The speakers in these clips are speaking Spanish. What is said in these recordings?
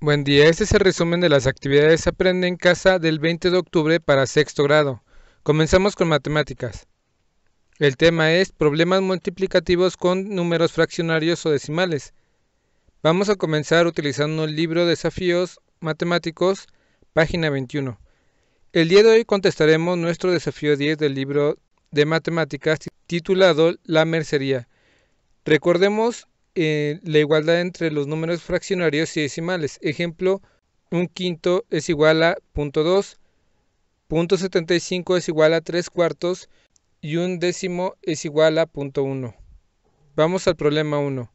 Buen día, este es el resumen de las actividades Aprende en casa del 20 de octubre para sexto grado. Comenzamos con matemáticas. El tema es problemas multiplicativos con números fraccionarios o decimales. Vamos a comenzar utilizando el libro Desafíos Matemáticos, página 21. El día de hoy contestaremos nuestro desafío 10 del libro de matemáticas titulado La Mercería. Recordemos eh, la igualdad entre los números fraccionarios y decimales. Ejemplo, un quinto es igual a punto .2, es igual a 3 cuartos y un décimo es igual a punto .1. Vamos al problema 1.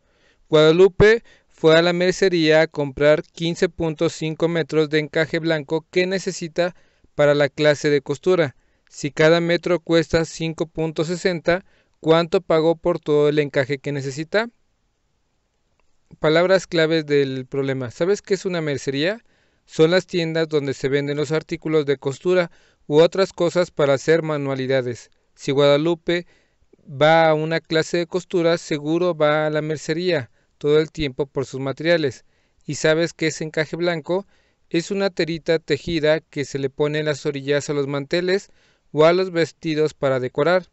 Guadalupe fue a la mercería a comprar 15.5 metros de encaje blanco que necesita para la clase de costura. Si cada metro cuesta 5.60, ¿cuánto pagó por todo el encaje que necesita? palabras claves del problema. ¿Sabes qué es una mercería? Son las tiendas donde se venden los artículos de costura u otras cosas para hacer manualidades. Si Guadalupe va a una clase de costura, seguro va a la mercería todo el tiempo por sus materiales. ¿Y sabes qué es encaje blanco? Es una terita tejida que se le pone en las orillas a los manteles o a los vestidos para decorar.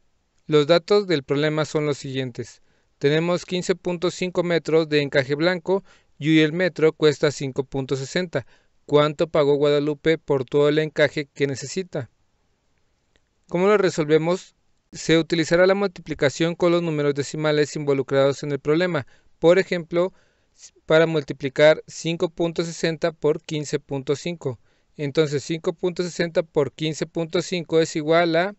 Los datos del problema son los siguientes tenemos 15.5 metros de encaje blanco y el metro cuesta 5.60. ¿Cuánto pagó Guadalupe por todo el encaje que necesita? ¿Cómo lo resolvemos? Se utilizará la multiplicación con los números decimales involucrados en el problema. Por ejemplo, para multiplicar 5.60 por 15.5. Entonces 5.60 por 15.5 es igual a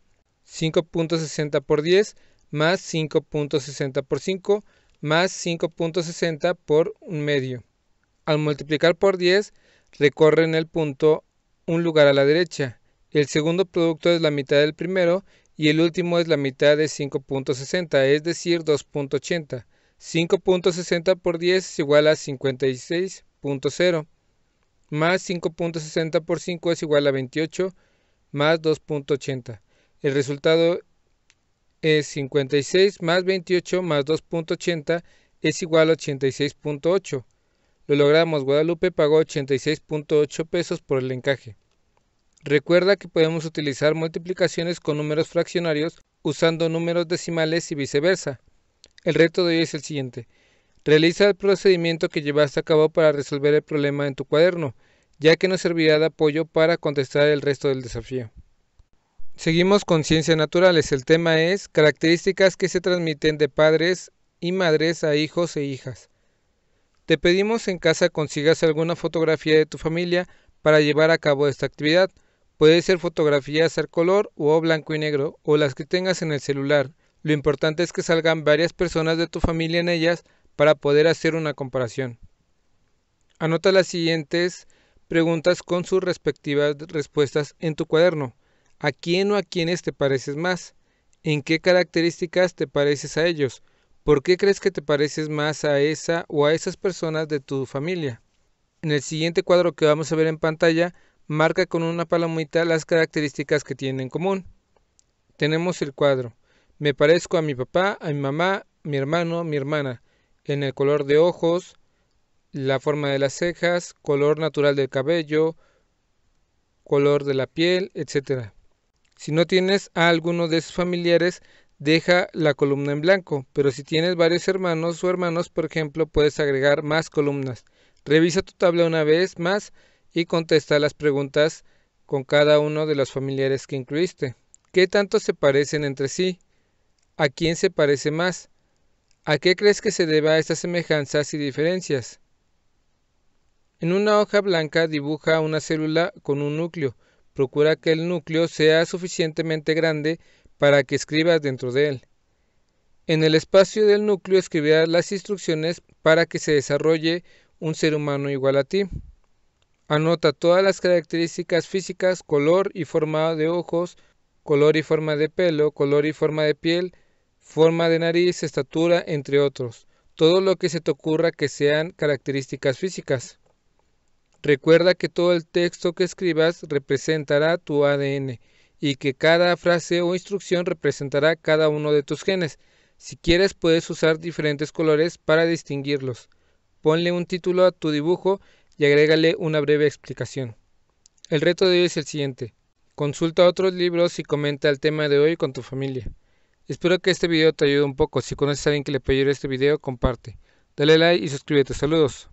5.60 por 10, más 5.60 por 5 más 5.60 por un medio. Al multiplicar por 10, recorren el punto un lugar a la derecha. El segundo producto es la mitad del primero y el último es la mitad de 5.60, es decir, 2.80. 5.60 por 10 es igual a 56.0, más 5.60 por 5 es igual a 28, más 2.80. El resultado es 56 más 28 más 2.80 es igual a 86.8. Lo logramos, Guadalupe pagó 86.8 pesos por el encaje. Recuerda que podemos utilizar multiplicaciones con números fraccionarios usando números decimales y viceversa. El reto de hoy es el siguiente. Realiza el procedimiento que llevaste a cabo para resolver el problema en tu cuaderno, ya que nos servirá de apoyo para contestar el resto del desafío. Seguimos con Ciencias Naturales. El tema es características que se transmiten de padres y madres a hijos e hijas. Te pedimos en casa consigas alguna fotografía de tu familia para llevar a cabo esta actividad. Puede ser fotografías al color o blanco y negro o las que tengas en el celular. Lo importante es que salgan varias personas de tu familia en ellas para poder hacer una comparación. Anota las siguientes preguntas con sus respectivas respuestas en tu cuaderno. ¿A quién o a quiénes te pareces más? ¿En qué características te pareces a ellos? ¿Por qué crees que te pareces más a esa o a esas personas de tu familia? En el siguiente cuadro que vamos a ver en pantalla, marca con una palomita las características que tienen en común. Tenemos el cuadro. Me parezco a mi papá, a mi mamá, mi hermano, mi hermana, en el color de ojos, la forma de las cejas, color natural del cabello, color de la piel, etc. Si no tienes a alguno de sus familiares, deja la columna en blanco, pero si tienes varios hermanos o hermanos, por ejemplo, puedes agregar más columnas. Revisa tu tabla una vez más y contesta las preguntas con cada uno de los familiares que incluiste. ¿Qué tanto se parecen entre sí? ¿A quién se parece más? ¿A qué crees que se deba estas semejanzas y diferencias? En una hoja blanca dibuja una célula con un núcleo procura que el núcleo sea suficientemente grande para que escribas dentro de él. En el espacio del núcleo escribirás las instrucciones para que se desarrolle un ser humano igual a ti. Anota todas las características físicas, color y forma de ojos, color y forma de pelo, color y forma de piel, forma de nariz, estatura, entre otros. Todo lo que se te ocurra que sean características físicas. Recuerda que todo el texto que escribas representará tu ADN y que cada frase o instrucción representará cada uno de tus genes. Si quieres puedes usar diferentes colores para distinguirlos. Ponle un título a tu dibujo y agrégale una breve explicación. El reto de hoy es el siguiente. Consulta otros libros y comenta el tema de hoy con tu familia. Espero que este video te ayude un poco. Si conoces a alguien que le puede este video, comparte. Dale like y suscríbete. Saludos.